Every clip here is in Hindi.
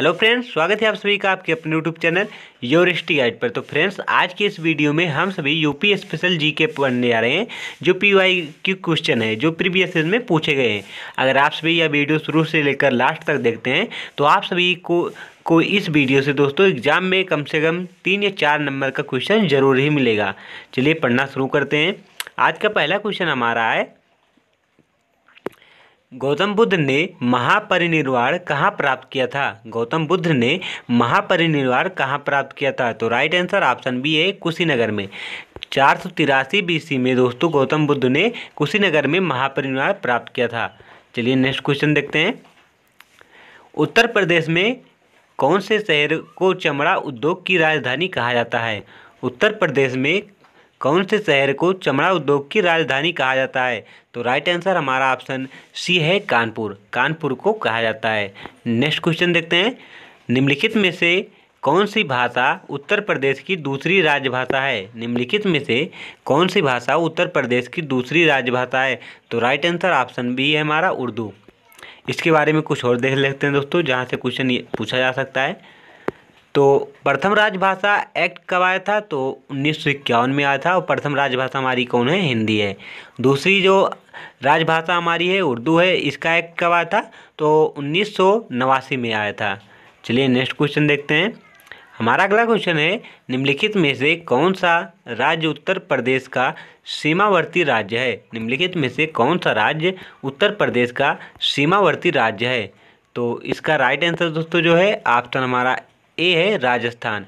हेलो फ्रेंड्स स्वागत है आप सभी का आपके अपने यूट्यूब चैनल योरिस्टी गाइड पर तो फ्रेंड्स आज के इस वीडियो में हम सभी यूपी स्पेशल जी के पढ़ने जा रहे हैं जो पी वाई की क्वेश्चन है जो प्रीवियस ईयर में पूछे गए हैं अगर आप सभी यह वीडियो शुरू से लेकर लास्ट तक देखते हैं तो आप सभी को को इस वीडियो से दोस्तों एग्जाम में कम से कम तीन या चार नंबर का क्वेश्चन जरूर ही मिलेगा चलिए पढ़ना शुरू करते हैं आज का पहला क्वेश्चन हमारा है गौतम बुद्ध ने महापरिनिर्वाण कहाँ प्राप्त किया था गौतम बुद्ध ने महापरिनिर्वाण कहाँ प्राप्त किया था तो राइट आंसर ऑप्शन बी है कुशीनगर में चार सौ तिरासी बीसी में दोस्तों गौतम बुद्ध ने कुशीनगर में महापरिनिर्वाण प्राप्त किया था चलिए नेक्स्ट क्वेश्चन देखते हैं उत्तर प्रदेश में कौन से शहर को चमड़ा उद्योग की राजधानी कहा जाता है उत्तर प्रदेश में कौन से शहर को चमड़ा उद्योग की राजधानी कहा जाता है तो राइट आंसर हमारा ऑप्शन सी है कानपुर कानपुर को कहा जाता है नेक्स्ट क्वेश्चन देखते हैं निम्नलिखित में से कौन सी भाषा उत्तर प्रदेश की दूसरी राजभाषा है निम्नलिखित में से कौन सी भाषा उत्तर प्रदेश की दूसरी राजभाषा है तो राइट आंसर ऑप्शन बी है हमारा उर्दू इसके बारे में कुछ और देख लेते हैं दोस्तों जहाँ से क्वेश्चन पूछा जा सकता है तो प्रथम राजभाषा एक्ट कब आया था तो उन्नीस में आया था और प्रथम राजभाषा हमारी कौन है हिंदी है दूसरी जो राजभाषा हमारी है उर्दू है इसका एक्ट कब आया था तो उन्नीस में आया था चलिए नेक्स्ट क्वेश्चन देखते हैं हमारा अगला क्वेश्चन है निम्नलिखित में से कौन सा राज्य उत्तर प्रदेश का सीमावर्ती राज्य है निम्नलिखित में से कौन सा राज्य उत्तर प्रदेश का सीमावर्ती राज्य है तो इसका राइट आंसर दोस्तों जो है ऑप्शन हमारा ए है राजस्थान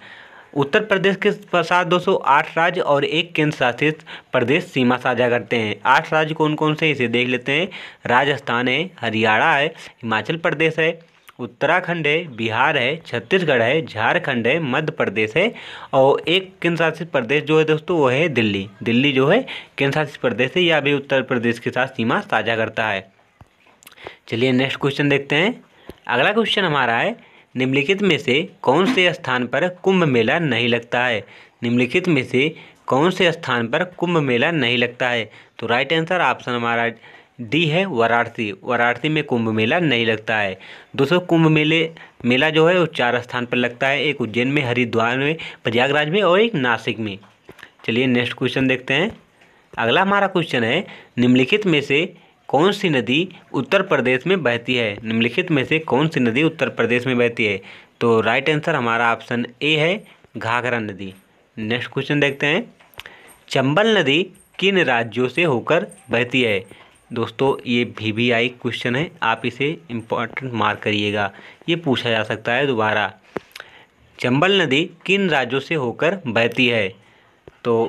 उत्तर प्रदेश के साथ दोस्तों आठ राज्य और एक केंद्र शासित प्रदेश सीमा साझा करते हैं आठ राज्य कौन कौन से इसे देख लेते हैं राजस्थान है हरियाणा है हिमाचल प्रदेश है उत्तराखंड है बिहार है छत्तीसगढ़ है झारखंड है मध्य प्रदेश है और एक केंद्र शासित प्रदेश जो है दोस्तों वो है दिल्ली दिल्ली जो है केंद्र शासित प्रदेश है या भी उत्तर प्रदेश के साथ सीमा साझा करता है चलिए नेक्स्ट क्वेश्चन देखते हैं अगला क्वेश्चन हमारा है निम्नलिखित में से कौन से स्थान पर कुंभ मेला नहीं लगता है निम्नलिखित में से कौन से स्थान पर कुंभ मेला नहीं लगता है तो राइट आंसर ऑप्शन हमारा डी है वाराणसी वाराणसी में कुंभ मेला नहीं लगता है दोस्तों कुंभ मेले मेला जो है वो चार स्थान पर लगता है एक उज्जैन में हरिद्वार में प्रयागराज में और एक नासिक में चलिए नेक्स्ट क्वेश्चन देखते हैं अगला हमारा क्वेश्चन है निम्नलिखित में से कौन सी नदी उत्तर प्रदेश में बहती है निम्नलिखित में से कौन सी नदी उत्तर प्रदेश में बहती है तो राइट आंसर हमारा ऑप्शन ए है घाघरा नदी नेक्स्ट क्वेश्चन देखते हैं चंबल नदी किन राज्यों से होकर बहती है दोस्तों ये भी वी आई क्वेश्चन है आप इसे इम्पॉर्टेंट मार्क करिएगा ये पूछा जा सकता है दोबारा चंबल नदी किन राज्यों से होकर बहती है तो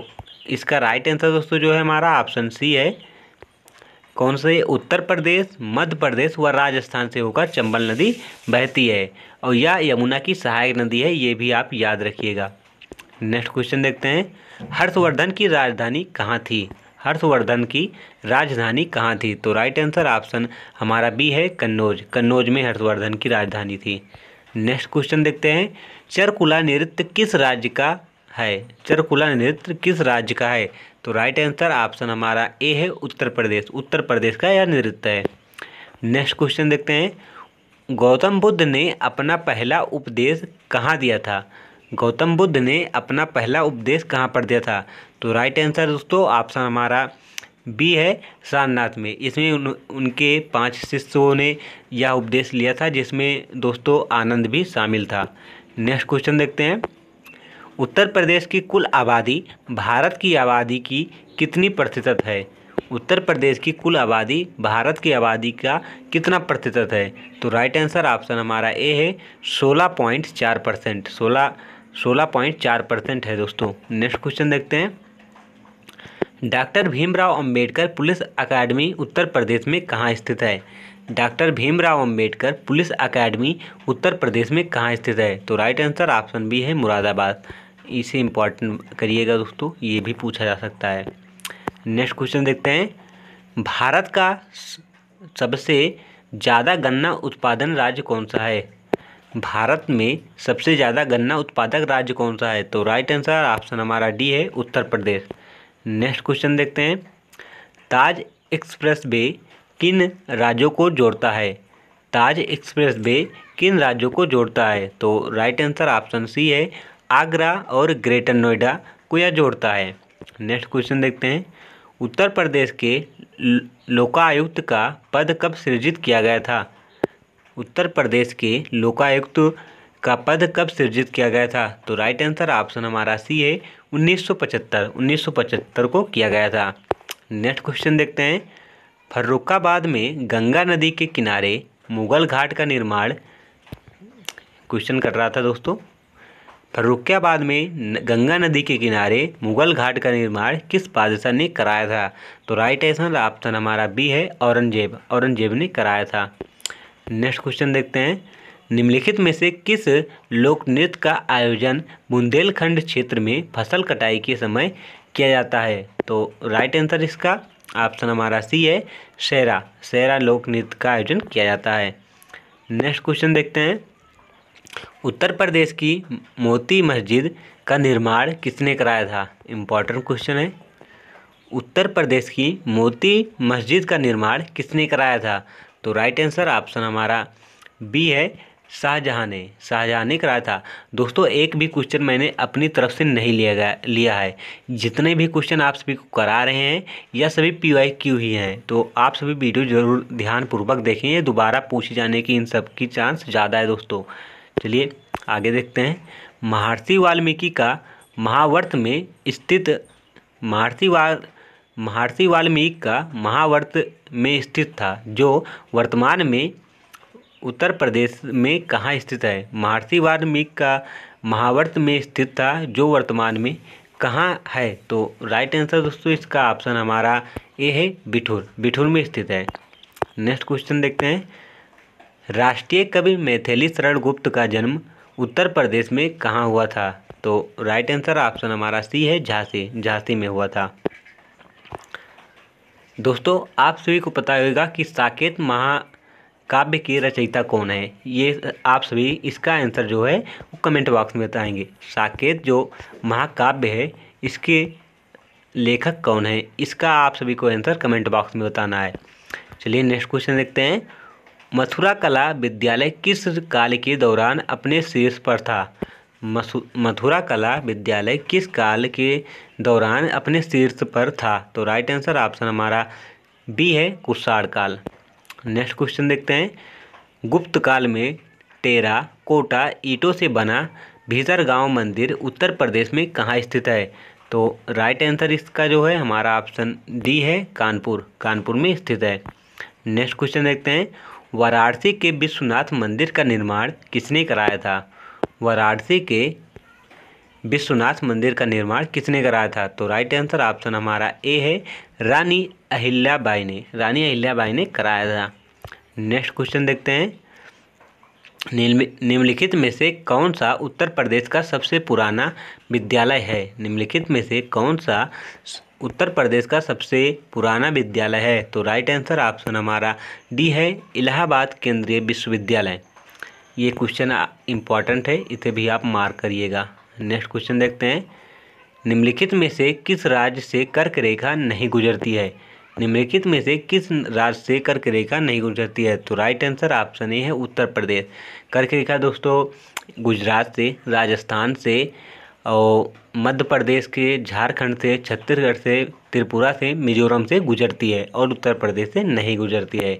इसका राइट आंसर दोस्तों जो है हमारा ऑप्शन सी है कौन से उत्तर प्रदेश मध्य प्रदेश व राजस्थान से होकर चंबल नदी बहती है और यह यमुना की सहायक नदी है ये भी आप याद रखिएगा नेक्स्ट क्वेश्चन देखते हैं हर्षवर्धन की राजधानी कहाँ थी हर्षवर्धन की राजधानी कहाँ थी तो राइट आंसर ऑप्शन हमारा बी है कन्नौज कन्नौज में हर्षवर्धन की राजधानी थी नेक्स्ट क्वेश्चन देखते हैं चरकुला नृत्य किस राज्य का है चरकुला नृत्य किस राज्य का है तो राइट आंसर ऑप्शन हमारा ए है उत्तर प्रदेश उत्तर प्रदेश का यह नृत्य है नेक्स्ट क्वेश्चन देखते हैं गौतम बुद्ध ने अपना पहला उपदेश कहाँ दिया था गौतम बुद्ध ने अपना पहला उपदेश कहाँ पर दिया था तो राइट आंसर दोस्तों ऑप्शन हमारा बी है सारनाथ में इसमें उन, उनके पांच शिष्यों ने यह उपदेश लिया था जिसमें दोस्तों आनंद भी शामिल था नेक्स्ट क्वेश्चन देखते हैं उत्तर प्रदेश की कुल आबादी भारत की आबादी की कितनी प्रतिशत है उत्तर प्रदेश की कुल आबादी भारत की आबादी का कितना प्रतिशत है तो राइट आंसर ऑप्शन हमारा ए है सोलह पॉइंट चार परसेंट सोलह सोलह पॉइंट चार परसेंट है दोस्तों नेक्स्ट क्वेश्चन देखते हैं डॉक्टर भीमराव अंबेडकर पुलिस अकादमी उत्तर प्रदेश में कहाँ स्थित है doctor Bhimrao Ambedkar police academy Uttar Pradesh में कहाँ स्थित है तो राइट आंसर ऑप्शन बी है मुरादाबाद इसे इम्पॉर्टेंट करिएगा दोस्तों ये भी पूछा जा सकता है नेक्स्ट क्वेश्चन देखते हैं भारत का सबसे ज़्यादा गन्ना उत्पादन राज्य कौन सा है भारत में सबसे ज़्यादा गन्ना उत्पादक राज्य कौन सा है तो राइट आंसर ऑप्शन हमारा डी है उत्तर प्रदेश नेक्स्ट क्वेश्चन देखते हैं ताज एक्सप्रेस वे किन राज्यों को जोड़ता है ताज एक्सप्रेस वे किन राज्यों को जोड़ता है तो राइट आंसर ऑप्शन सी है आगरा और ग्रेटर नोएडा को यह जोड़ता है नेक्स्ट क्वेश्चन देखते हैं उत्तर प्रदेश के लोकायुक्त का पद कब सृजित किया गया था उत्तर प्रदेश के लोकायुक्त का पद कब सृजित किया गया था तो राइट आंसर ऑप्शन हमारा सी है 1975 1975 को किया गया था नेक्स्ट क्वेश्चन देखते हैं फर्रुखाबाद में गंगा नदी के किनारे मुगल घाट का निर्माण क्वेश्चन कर रहा था दोस्तों फर्रुखाबाद में गंगा नदी के किनारे मुगल घाट का निर्माण किस बादशाह ने कराया था तो राइट आंसर ऑप्शन हमारा बी है औरंगजेब औरंगजेब ने कराया था नेक्स्ट क्वेश्चन देखते हैं निम्नलिखित में से किस लोक नृत्य का आयोजन बुंदेलखंड क्षेत्र में फसल कटाई के समय किया जाता है तो राइट आंसर इसका ऑप्शन हमारा सी है शेरा शेरा लोक नृत्य का आयोजन किया जाता है नेक्स्ट क्वेश्चन देखते हैं उत्तर प्रदेश की मोती मस्जिद का निर्माण किसने कराया था इम्पॉर्टेंट क्वेश्चन है उत्तर प्रदेश की मोती मस्जिद का निर्माण किसने कराया था तो राइट आंसर ऑप्शन हमारा बी है शाहजहाँ ने शाहजहाँ ने कराया था दोस्तों एक भी क्वेश्चन मैंने अपनी तरफ से नहीं लिया गया लिया है जितने भी क्वेश्चन आप सभी को करा रहे हैं यह सभी पी वाई क्यू ही हैं तो आप सभी वीडियो जरूर ध्यानपूर्वक देखें दोबारा पूछे जाने की इन सब की चांस ज़्यादा है दोस्तों चलिए आगे देखते हैं महर्षि वाल्मीकि का महावर्त में स्थित महर्षि वाल महर्षि वाल्मीकि का महावर्त में स्थित था जो वर्तमान में उत्तर प्रदेश में कहाँ स्थित है महर्षि वाल्मीकि का महावर्त में स्थित था जो वर्तमान में कहाँ है तो राइट आंसर दोस्तों इसका ऑप्शन हमारा ए है बिठूर बिठूर में स्थित है नेक्स्ट क्वेश्चन देखते हैं राष्ट्रीय कवि मैथिली शरण गुप्त का जन्म उत्तर प्रदेश में कहाँ हुआ था तो राइट आंसर ऑप्शन हमारा सी है झांसी झांसी में हुआ था दोस्तों आप सभी को पता होगा कि साकेत महा काव्य के रचयिता कौन है ये आप सभी इसका आंसर जो है वो कमेंट बॉक्स में बताएंगे साकेत जो महाकाव्य है इसके लेखक कौन है इसका आप सभी को आंसर कमेंट बॉक्स में बताना है चलिए नेक्स्ट क्वेश्चन देखते हैं मथुरा कला विद्यालय किस काल के दौरान अपने शीर्ष पर था मथुरा कला विद्यालय किस काल के दौरान अपने शीर्ष पर था तो राइट आंसर ऑप्शन हमारा बी है कुषाण काल नेक्स्ट क्वेश्चन देखते हैं गुप्त काल में टेरा कोटा ईटों से बना भीतर गांव मंदिर उत्तर प्रदेश में कहाँ स्थित है तो राइट आंसर इसका जो है हमारा ऑप्शन डी है कानपुर कानपुर में स्थित है नेक्स्ट क्वेश्चन देखते हैं वाराणसी के विश्वनाथ मंदिर का निर्माण किसने कराया था वाराणसी के विश्वनाथ मंदिर का निर्माण किसने कराया था तो राइट आंसर ऑप्शन हमारा ए है रानी अहिल्याबाई ने रानी अहिल्याबाई ने कराया था नेक्स्ट क्वेश्चन देखते हैं निम्नलिखित में से कौन सा उत्तर प्रदेश का सबसे पुराना विद्यालय है निम्नलिखित में से कौन सा उत्तर प्रदेश का सबसे पुराना विद्यालय है तो राइट आंसर ऑप्शन हमारा डी है इलाहाबाद केंद्रीय विश्वविद्यालय ये क्वेश्चन इंपॉर्टेंट है इसे भी आप मार्क करिएगा नेक्स्ट क्वेश्चन देखते हैं निम्नलिखित में से किस राज्य से कर्क रेखा नहीं गुजरती है निम्नलिखित में से किस राज्य से कर्क रेखा नहीं गुजरती है तो राइट आंसर ऑप्शन ए है उत्तर प्रदेश कर्क रेखा दोस्तों गुजरात से राजस्थान से और मध्य प्रदेश के झारखंड से छत्तीसगढ़ से त्रिपुरा से मिजोरम से गुजरती है और उत्तर प्रदेश से नहीं गुजरती है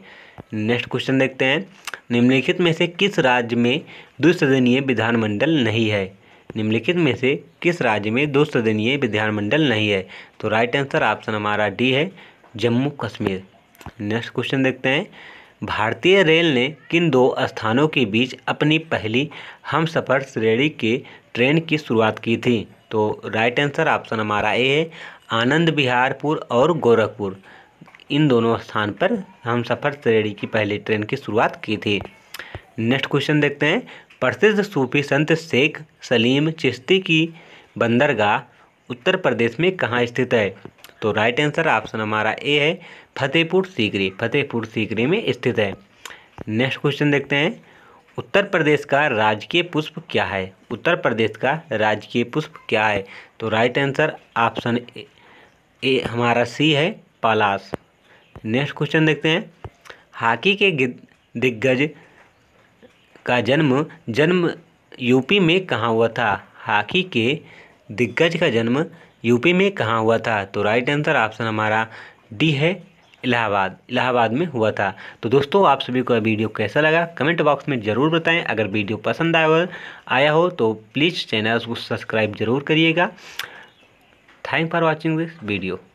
नेक्स्ट क्वेश्चन देखते हैं निम्नलिखित में से किस राज्य में द्विसदनीय विधानमंडल नहीं है निम्नलिखित में से किस राज्य में दो सदनीय विधानमंडल नहीं है तो राइट आंसर ऑप्शन हमारा डी है जम्मू कश्मीर नेक्स्ट क्वेश्चन देखते हैं भारतीय रेल ने किन दो स्थानों के बीच अपनी पहली हम सफ़र श्रेणी के ट्रेन की शुरुआत की थी तो राइट आंसर ऑप्शन हमारा ए है आनंद बिहारपुर और गोरखपुर इन दोनों स्थान पर हम सफ़र श्रेणी की पहली ट्रेन की शुरुआत की थी नेक्स्ट क्वेश्चन देखते हैं प्रसिद्ध सूफी संत शेख सलीम चिश्ती की बंदरगाह उत्तर प्रदेश में कहाँ स्थित है तो राइट आंसर ऑप्शन हमारा ए है फतेहपुर सीकरी फतेहपुर सीकरी में स्थित है नेक्स्ट क्वेश्चन देखते हैं उत्तर प्रदेश का राजकीय पुष्प क्या है उत्तर प्रदेश का राजकीय पुष्प क्या है तो राइट आंसर ऑप्शन ए हमारा सी है पलाश नेक्स्ट क्वेश्चन देखते हैं हॉकी के दिग्गज का जन्म जन्म यूपी में कहाँ हुआ था हॉकी के दिग्गज का जन्म यूपी में कहाँ हुआ था तो राइट आंसर ऑप्शन हमारा डी है इलाहाबाद इलाहाबाद में हुआ था तो दोस्तों आप सभी को वीडियो कैसा लगा कमेंट बॉक्स में ज़रूर बताएं अगर वीडियो पसंद आया आया हो तो प्लीज़ चैनल को सब्सक्राइब जरूर करिएगा thank for watching this video